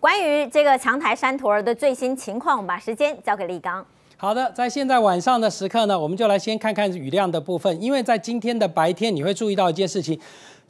关于这个强台山陀儿的最新情况，我们把时间交给立刚。好的，在现在晚上的时刻呢，我们就来先看看雨量的部分，因为在今天的白天，你会注意到一件事情。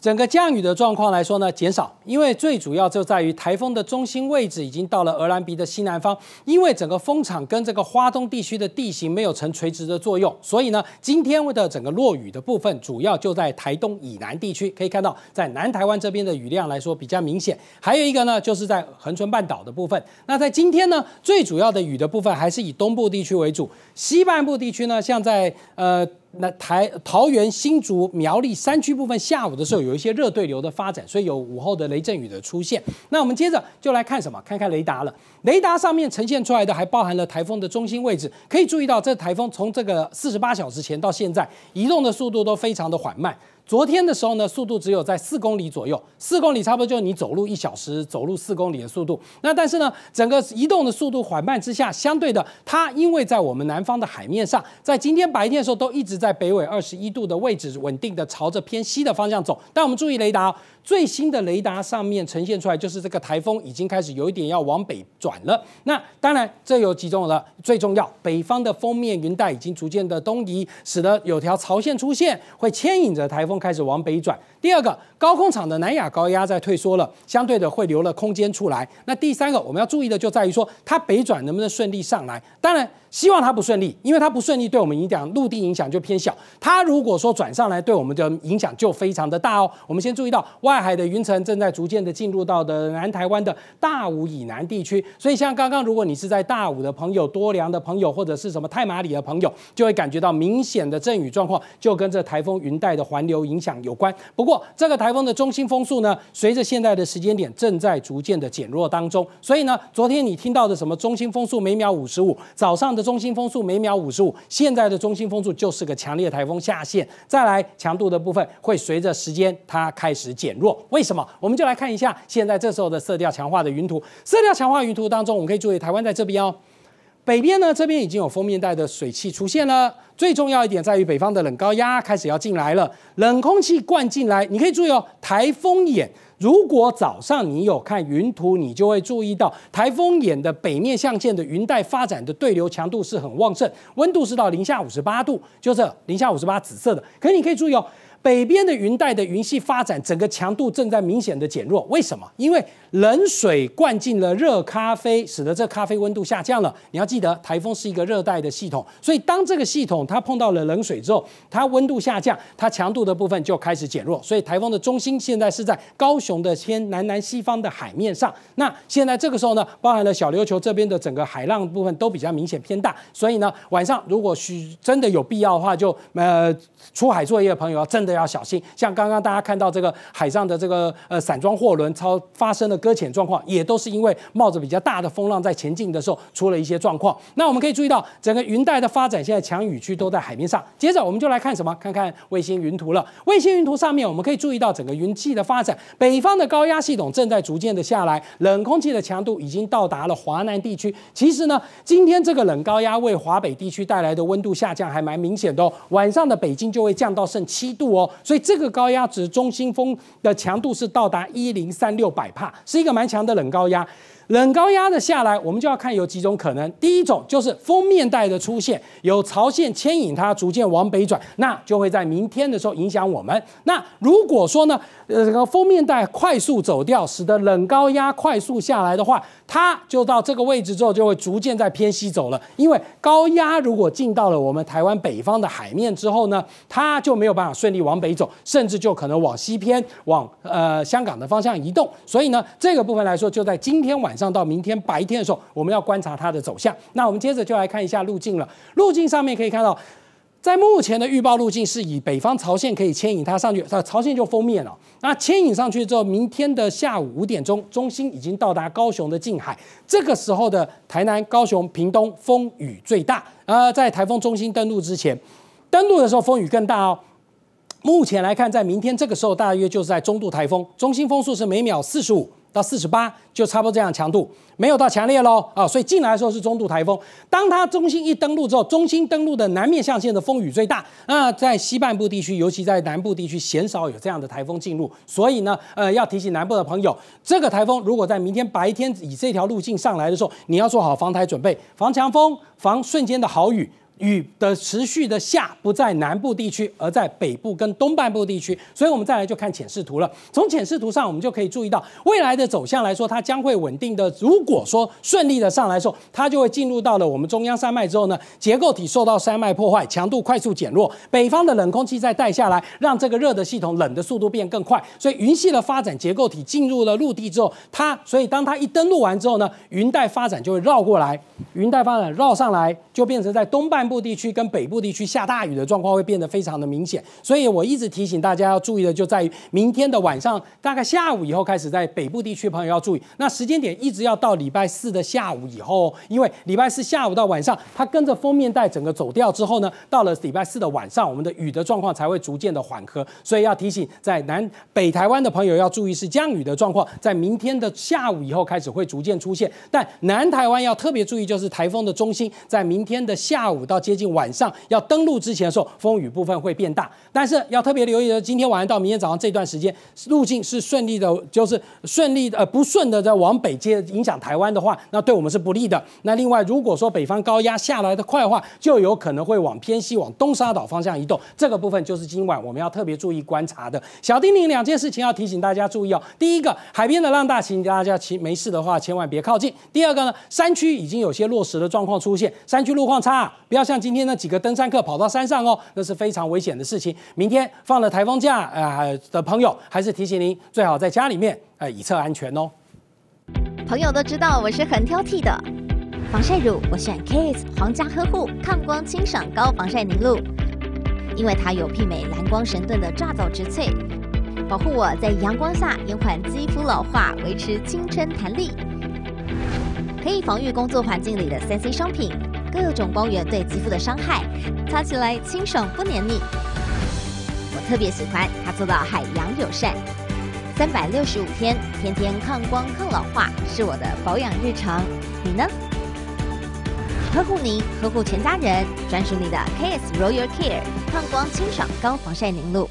整个降雨的状况来说呢，减少，因为最主要就在于台风的中心位置已经到了鹅兰鼻的西南方，因为整个风场跟这个华东地区的地形没有呈垂直的作用，所以呢，今天的整个落雨的部分主要就在台东以南地区，可以看到在南台湾这边的雨量来说比较明显，还有一个呢就是在恒春半岛的部分。那在今天呢，最主要的雨的部分还是以东部地区为主，西半部地区呢，像在呃。那台桃园新竹苗栗山区部分，下午的时候有一些热对流的发展，所以有午后的雷阵雨的出现。那我们接着就来看什么？看看雷达了。雷达上面呈现出来的还包含了台风的中心位置，可以注意到这台风从这个四十八小时前到现在，移动的速度都非常的缓慢。昨天的时候呢，速度只有在四公里左右，四公里差不多就是你走路一小时，走路四公里的速度。那但是呢，整个移动的速度缓慢之下，相对的，它因为在我们南方的海面上，在今天白天的时候都一直在北纬二十一度的位置稳定的朝着偏西的方向走。但我们注意雷达哦。最新的雷达上面呈现出来，就是这个台风已经开始有一点要往北转了。那当然，这有几种了。最重要，北方的封面云带已经逐渐的东移，使得有条槽线出现，会牵引着台风开始往北转。第二个，高空场的南亚高压在退缩了，相对的会留了空间出来。那第三个，我们要注意的就在于说，它北转能不能顺利上来？当然，希望它不顺利，因为它不顺利，对我们影响陆地影响就偏小。它如果说转上来，对我们的影响就非常的大哦。我们先注意到外。海的云层正在逐渐的进入到的南台湾的大武以南地区，所以像刚刚如果你是在大武的朋友、多良的朋友，或者是什么太马里的朋友，就会感觉到明显的阵雨状况，就跟这台风云带的环流影响有关。不过这个台风的中心风速呢，随着现在的时间点正在逐渐的减弱当中。所以呢，昨天你听到的什么中心风速每秒五十五，早上的中心风速每秒五十五，现在的中心风速就是个强烈台风下限。再来强度的部分会随着时间它开始减弱。为什么？我们就来看一下，现在这时候的色调强化的云图。色调强化云图当中，我们可以注意台湾在这边哦。北边呢，这边已经有封面带的水汽出现了。最重要一点在于，北方的冷高压开始要进来了，冷空气灌进来。你可以注意哦，台风眼。如果早上你有看云图，你就会注意到台风眼的北面象限的云带发展的对流强度是很旺盛，温度是到零下五十八度，就是零下五十八紫色的。可你可以注意哦。北边的云带的云系发展，整个强度正在明显的减弱。为什么？因为冷水灌进了热咖啡，使得这咖啡温度下降了。你要记得，台风是一个热带的系统，所以当这个系统它碰到了冷水之后，它温度下降，它强度的部分就开始减弱。所以台风的中心现在是在高雄的偏南南西方的海面上。那现在这个时候呢，包含了小琉球这边的整个海浪部分都比较明显偏大。所以呢，晚上如果需真的有必要的话，就呃出海作业的朋友要正。的要小心，像刚刚大家看到这个海上的这个呃散装货轮超发生了搁浅状况，也都是因为冒着比较大的风浪在前进的时候出了一些状况。那我们可以注意到整个云带的发展，现在强雨区都在海面上。接着我们就来看什么？看看卫星云图了。卫星云图上面我们可以注意到整个云气的发展，北方的高压系统正在逐渐的下来，冷空气的强度已经到达了华南地区。其实呢，今天这个冷高压为华北地区带来的温度下降还蛮明显的哦，晚上的北京就会降到剩七度。所以这个高压值中心风的强度是到达一零三六百帕，是一个蛮强的冷高压。冷高压的下来，我们就要看有几种可能。第一种就是封面带的出现，有朝线牵引它逐渐往北转，那就会在明天的时候影响我们。那如果说呢，呃，这个封面带快速走掉，使得冷高压快速下来的话，它就到这个位置之后就会逐渐在偏西走了。因为高压如果进到了我们台湾北方的海面之后呢，它就没有办法顺利往北走，甚至就可能往西偏往呃香港的方向移动。所以呢，这个部分来说，就在今天晚。上到明天白天的时候，我们要观察它的走向。那我们接着就来看一下路径了。路径上面可以看到，在目前的预报路径是以北方朝线可以牵引它上去，那朝线就封面了。那牵引上去之后，明天的下午五点钟，中心已经到达高雄的近海。这个时候的台南、高雄、屏东风雨最大。呃，在台风中心登陆之前，登陆的时候风雨更大哦。目前来看，在明天这个时候，大约就是在中度台风，中心风速是每秒四十五。到四十八就差不多这样强度，没有到强烈喽啊，所以进来的时候是中度台风。当它中心一登陆之后，中心登陆的南面象限的风雨最大。那在西半部地区，尤其在南部地区，鲜少有这样的台风进入。所以呢，呃，要提醒南部的朋友，这个台风如果在明天白天以这条路径上来的时候，你要做好防台准备，防强风，防瞬间的好雨。雨的持续的下不在南部地区，而在北部跟东半部地区，所以我们再来就看浅视图了。从浅视图上，我们就可以注意到未来的走向来说，它将会稳定的。如果说顺利的上来之后，它就会进入到了我们中央山脉之后呢，结构体受到山脉破坏，强度快速减弱。北方的冷空气再带下来，让这个热的系统冷的速度变更快。所以云系的发展结构体进入了陆地之后，它所以当它一登陆完之后呢，云带发展就会绕过来。云带发展绕上来，就变成在东半部地区跟北部地区下大雨的状况会变得非常的明显。所以我一直提醒大家要注意的，就在于明天的晚上，大概下午以后开始，在北部地区朋友要注意，那时间点一直要到礼拜四的下午以后，因为礼拜四下午到晚上，它跟着封面带整个走掉之后呢，到了礼拜四的晚上，我们的雨的状况才会逐渐的缓和。所以要提醒在南北台湾的朋友要注意，是降雨的状况在明天的下午以后开始会逐渐出现，但南台湾要特别注意就是。台风的中心在明天的下午到接近晚上要登陆之前的时候，风雨部分会变大。但是要特别留意，的，今天晚上到明天早上这段时间，路径是顺利的，就是顺利的，呃，不顺的在往北接影响台湾的话，那对我们是不利的。那另外，如果说北方高压下来的快的话，就有可能会往偏西、往东沙岛方向移动。这个部分就是今晚我们要特别注意观察的。小叮咛，两件事情要提醒大家注意哦。第一个，海边的浪大，请大家其没事的话千万别靠近。第二个呢，山区已经有些落。落石的状况出现，山区路况差，不要像今天那几个登山客跑到山上哦，那是非常危险的事情。明天放了台风假，呃，的朋友还是提醒您最好在家里面，呃以测安全哦。朋友都知道我是很挑剔的，防晒乳我选 Kiss 皇家呵护抗光清爽高防晒凝露，因为它有媲美蓝光神盾的抓藻植萃，保护我在阳光下延缓肌肤老化，维持青春弹力。可以防御工作环境里的三 C 商品、各种光源对肌肤的伤害，擦起来清爽不黏腻。我特别喜欢它做到海洋友善，三百六十五天天天抗光抗老化是我的保养日常。你呢？呵护您，呵护全家人，专属你的 K S Royal Care 抗光清爽高防晒凝露。